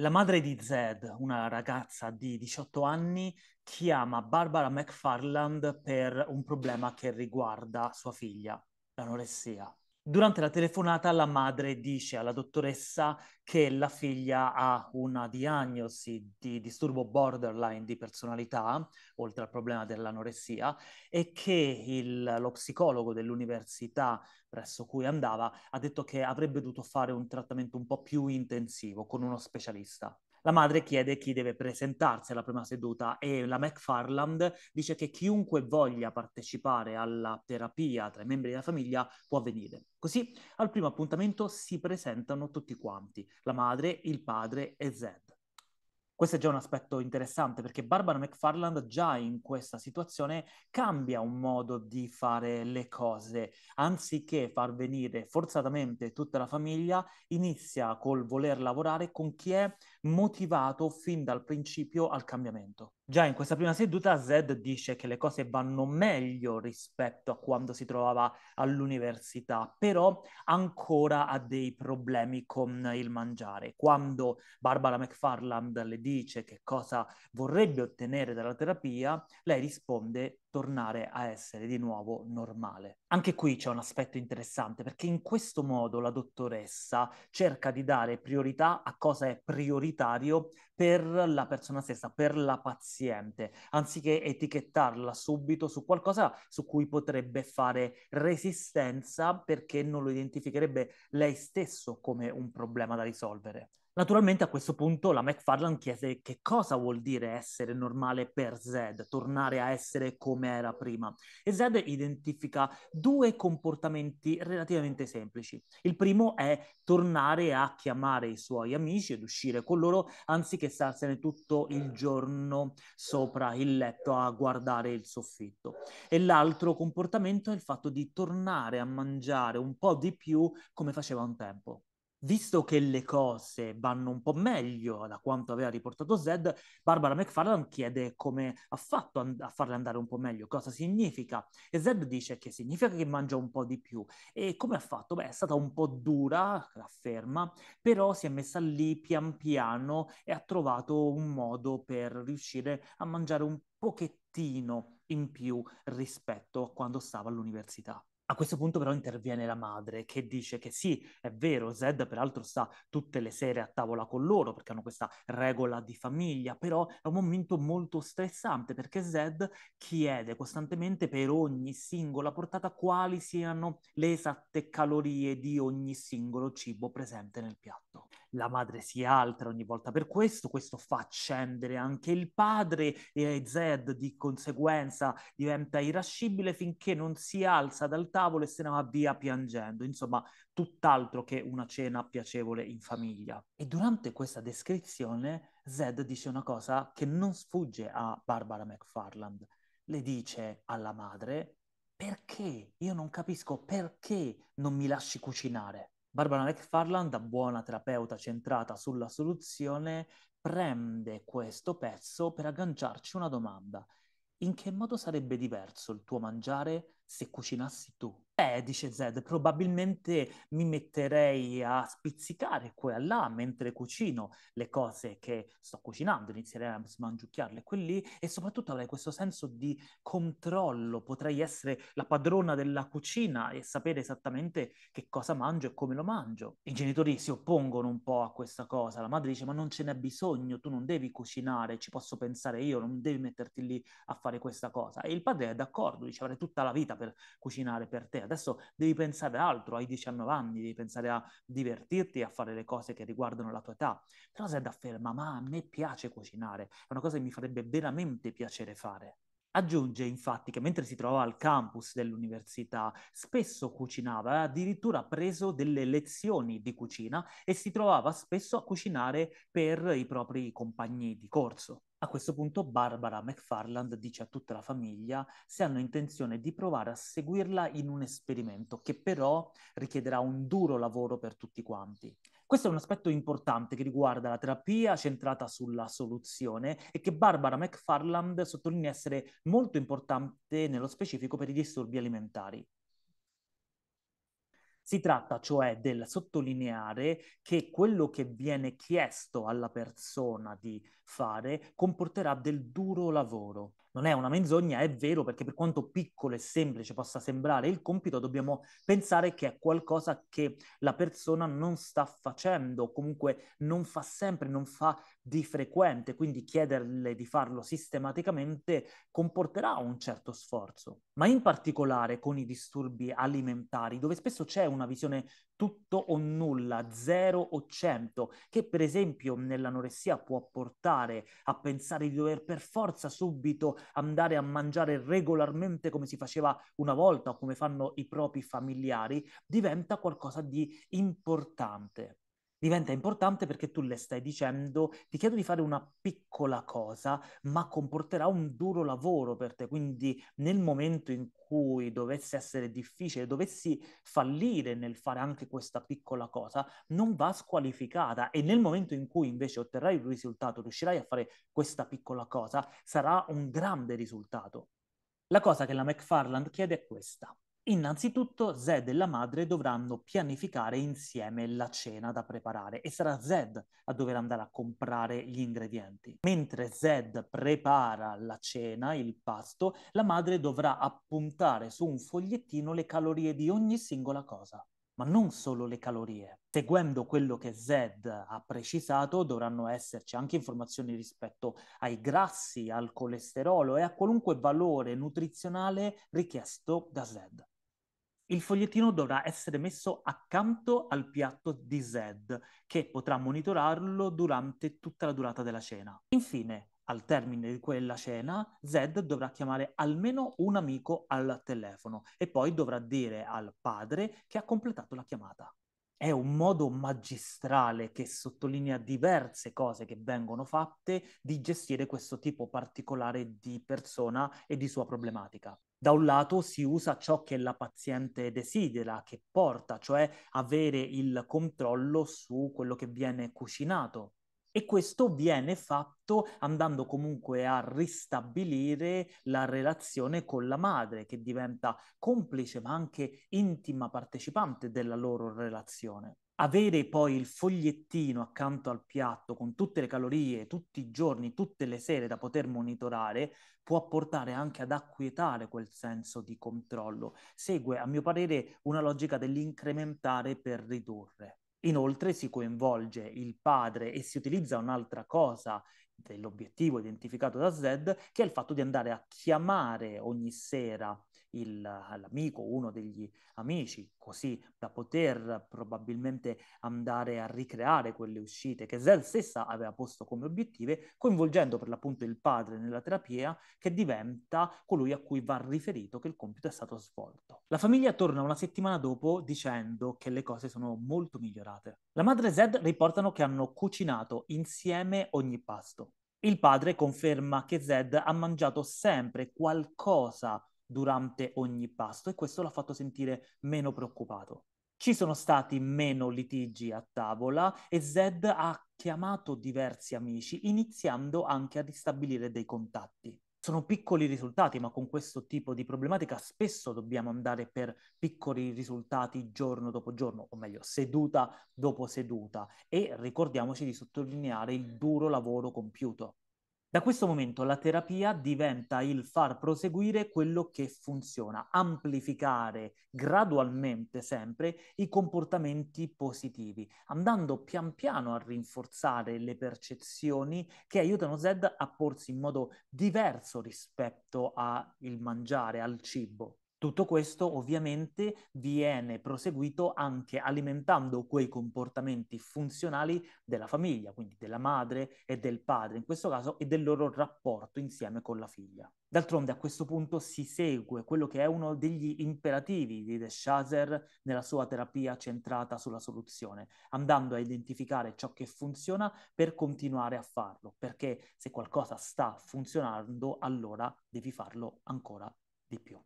La madre di Zed, una ragazza di 18 anni, chiama Barbara McFarland per un problema che riguarda sua figlia, l'anoressia. Durante la telefonata la madre dice alla dottoressa che la figlia ha una diagnosi di disturbo borderline di personalità, oltre al problema dell'anoressia, e che il, lo psicologo dell'università presso cui andava ha detto che avrebbe dovuto fare un trattamento un po' più intensivo con uno specialista. La madre chiede chi deve presentarsi alla prima seduta e la McFarland dice che chiunque voglia partecipare alla terapia tra i membri della famiglia può venire. Così al primo appuntamento si presentano tutti quanti, la madre, il padre e Zed questo è già un aspetto interessante perché Barbara McFarland già in questa situazione cambia un modo di fare le cose, anziché far venire forzatamente tutta la famiglia, inizia col voler lavorare con chi è motivato fin dal principio al cambiamento. Già in questa prima seduta Zed dice che le cose vanno meglio rispetto a quando si trovava all'università, però ancora ha dei problemi con il mangiare. Quando Barbara McFarland le dice che cosa vorrebbe ottenere dalla terapia, lei risponde tornare a essere di nuovo normale. Anche qui c'è un aspetto interessante perché in questo modo la dottoressa cerca di dare priorità a cosa è prioritario per la persona stessa, per la paziente, anziché etichettarla subito su qualcosa su cui potrebbe fare resistenza perché non lo identificherebbe lei stesso come un problema da risolvere. Naturalmente a questo punto la McFarlane chiese che cosa vuol dire essere normale per Zed, tornare a essere come era prima. E Zed identifica due comportamenti relativamente semplici. Il primo è tornare a chiamare i suoi amici ed uscire con loro anziché starsene tutto il giorno sopra il letto a guardare il soffitto. E l'altro comportamento è il fatto di tornare a mangiare un po' di più come faceva un tempo visto che le cose vanno un po' meglio da quanto aveva riportato Zed, Barbara McFarland chiede come ha fatto and- a farle andare un po' meglio, cosa significa. E Zed dice che significa che mangia un po' di più. E come ha fatto? Beh, è stata un po' dura, afferma, però si è messa lì pian piano e ha trovato un modo per riuscire a mangiare un pochettino in più rispetto a quando stava all'università. A questo punto però interviene la madre che dice che sì, è vero, Zed peraltro sta tutte le sere a tavola con loro perché hanno questa regola di famiglia, però è un momento molto stressante perché Zed chiede costantemente per ogni singola portata quali siano le esatte calorie di ogni singolo cibo presente nel piatto la madre si altera ogni volta per questo, questo fa accendere anche il padre e Zed di conseguenza diventa irascibile finché non si alza dal tavolo e se ne va via piangendo, insomma tutt'altro che una cena piacevole in famiglia. E durante questa descrizione Zed dice una cosa che non sfugge a Barbara McFarland. Le dice alla madre perché? Io non capisco perché non mi lasci cucinare. Barbara McFarland, da buona terapeuta centrata sulla soluzione, prende questo pezzo per agganciarci una domanda. In che modo sarebbe diverso il tuo mangiare se cucinassi tu? Eh, dice Zed, probabilmente mi metterei a spizzicare qua e là mentre cucino le cose che sto cucinando, inizierei a smangiucchiarle qui e lì e soprattutto avrei questo senso di controllo, potrei essere la padrona della cucina e sapere esattamente che cosa mangio e come lo mangio. I genitori si oppongono un po' a questa cosa, la madre dice ma non ce n'è bisogno, tu non devi cucinare, ci posso pensare io, non devi metterti lì a fare questa cosa. E il padre è d'accordo, dice avrei tutta la vita per cucinare per te Adesso devi pensare ad altro, hai 19 anni, devi pensare a divertirti, a fare le cose che riguardano la tua età. Però Zed afferma, ma a me piace cucinare, è una cosa che mi farebbe veramente piacere fare. Aggiunge infatti che mentre si trovava al campus dell'università spesso cucinava, ha eh, addirittura preso delle lezioni di cucina e si trovava spesso a cucinare per i propri compagni di corso. A questo punto Barbara McFarland dice a tutta la famiglia se hanno intenzione di provare a seguirla in un esperimento che però richiederà un duro lavoro per tutti quanti. Questo è un aspetto importante che riguarda la terapia centrata sulla soluzione e che Barbara McFarland sottolinea essere molto importante nello specifico per i disturbi alimentari. Si tratta cioè del sottolineare che quello che viene chiesto alla persona di fare comporterà del duro lavoro, non è una menzogna, è vero perché per quanto piccolo e semplice possa sembrare il compito, dobbiamo pensare che è qualcosa che la persona non sta facendo, comunque non fa sempre, non fa di frequente, quindi chiederle di farlo sistematicamente comporterà un certo sforzo. Ma in particolare con i disturbi alimentari, dove spesso c'è una visione tutto o nulla, zero o cento, che per esempio nell'anoressia può portare a pensare di dover per forza subito andare a mangiare regolarmente come si faceva una volta o come fanno i propri familiari, diventa qualcosa di importante diventa importante perché tu le stai dicendo ti chiedo di fare una piccola cosa, ma comporterà un duro lavoro per te. Quindi nel momento in cui dovesse essere difficile, dovessi fallire nel fare anche questa piccola cosa, non va squalificata e nel momento in cui invece otterrai il risultato, riuscirai a fare questa piccola cosa, sarà un grande risultato. La cosa che la McFarland chiede è questa. Innanzitutto Zed e la madre dovranno pianificare insieme la cena da preparare e sarà Zed a dover andare a comprare gli ingredienti. Mentre Zed prepara la cena, il pasto, la madre dovrà appuntare su un fogliettino le calorie di ogni singola cosa ma non solo le calorie. Seguendo quello che Zed ha precisato, dovranno esserci anche informazioni rispetto ai grassi, al colesterolo e a qualunque valore nutrizionale richiesto da Zed il fogliettino dovrà essere messo accanto al piatto di Zed, che potrà monitorarlo durante tutta la durata della cena. Infine, al termine di quella cena, Zed dovrà chiamare almeno un amico al telefono e poi dovrà dire al padre che ha completato la chiamata. È un modo magistrale che sottolinea diverse cose che vengono fatte di gestire questo tipo particolare di persona e di sua problematica da un lato si usa ciò che la paziente desidera, che porta, cioè avere il controllo su quello che viene cucinato. E questo viene fatto andando comunque a ristabilire la relazione con la madre, che diventa complice ma anche intima partecipante della loro relazione avere poi il fogliettino accanto al piatto con tutte le calorie tutti i giorni, tutte le sere da poter monitorare, può portare anche ad acquietare quel senso di controllo. Segue, a mio parere, una logica dell'incrementare per ridurre. Inoltre si coinvolge il padre e si utilizza un'altra cosa dell'obiettivo identificato da Zed, che è il fatto di andare a chiamare ogni sera il, l'amico, uno degli amici, così da poter probabilmente andare a ricreare quelle uscite che Zell stessa aveva posto come obiettive, coinvolgendo per l'appunto il padre nella terapia che diventa colui a cui va riferito che il compito è stato svolto. La famiglia torna una settimana dopo dicendo che le cose sono molto migliorate. La madre e Zed riportano che hanno cucinato insieme ogni pasto. Il padre conferma che Zed ha mangiato sempre qualcosa durante ogni pasto e questo l'ha fatto sentire meno preoccupato. Ci sono stati meno litigi a tavola e Zed ha chiamato diversi amici, iniziando anche a ristabilire dei contatti. Sono piccoli risultati, ma con questo tipo di problematica spesso dobbiamo andare per piccoli risultati giorno dopo giorno, o meglio, seduta dopo seduta, e ricordiamoci di sottolineare il duro lavoro compiuto. Da questo momento la terapia diventa il far proseguire quello che funziona, amplificare gradualmente sempre i comportamenti positivi, andando pian piano a rinforzare le percezioni che aiutano Zed a porsi in modo diverso rispetto al mangiare, al cibo. Tutto questo ovviamente viene proseguito anche alimentando quei comportamenti funzionali della famiglia, quindi della madre e del padre in questo caso e del loro rapporto insieme con la figlia. D'altronde a questo punto si segue quello che è uno degli imperativi di De Schazer nella sua terapia centrata sulla soluzione, andando a identificare ciò che funziona per continuare a farlo, perché se qualcosa sta funzionando allora devi farlo ancora di più.